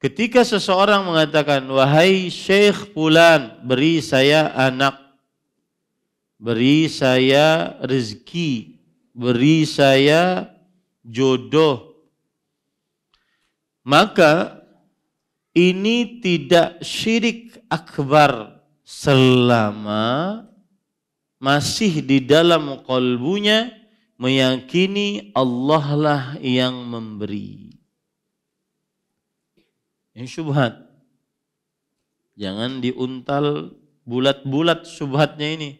Ketika seseorang mengatakan, wahai Syekh Pulan beri saya anak, beri saya rezeki, beri saya jodoh, maka ini tidak syirik akbar selama masih di dalam kalbunya meyakini Allah lah yang memberi yang syubhat. Jangan diuntal bulat-bulat syubhatnya ini.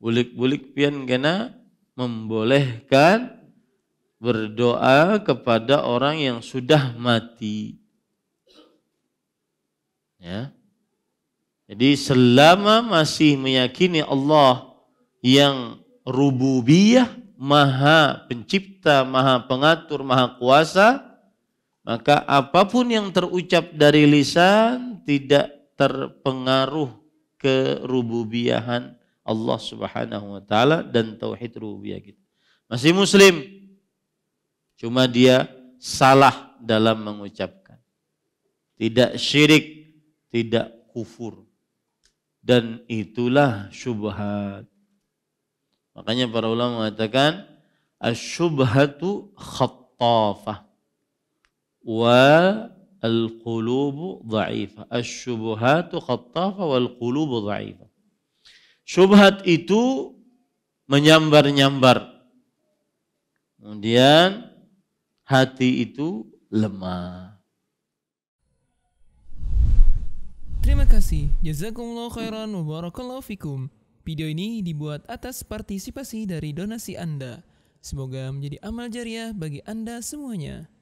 Bulik-bulik pian kena membolehkan berdoa kepada orang yang sudah mati. Ya. Jadi selama masih meyakini Allah yang rububiyah, maha pencipta, maha pengatur, maha kuasa, maka apapun yang terucap dari lisan tidak terpengaruh ke rububiyahan Allah Subhanahu wa taala dan tauhid rububiyah kita. Masih muslim. Cuma dia salah dalam mengucapkan. Tidak syirik, tidak kufur. Dan itulah syubhat. Makanya para ulama mengatakan asyubhatu khattafah wa al-qulubu dha'ifa. Asy-syubhatu khattafa wal qulubu dha'ifa. Syubhat itu menyambar-nyambar. Kemudian hati itu lemah. Terima kasih. Jazakumullah khairan wa barakallahu fikum. Video ini dibuat atas partisipasi dari donasi Anda. Semoga menjadi amal jariah bagi Anda semuanya.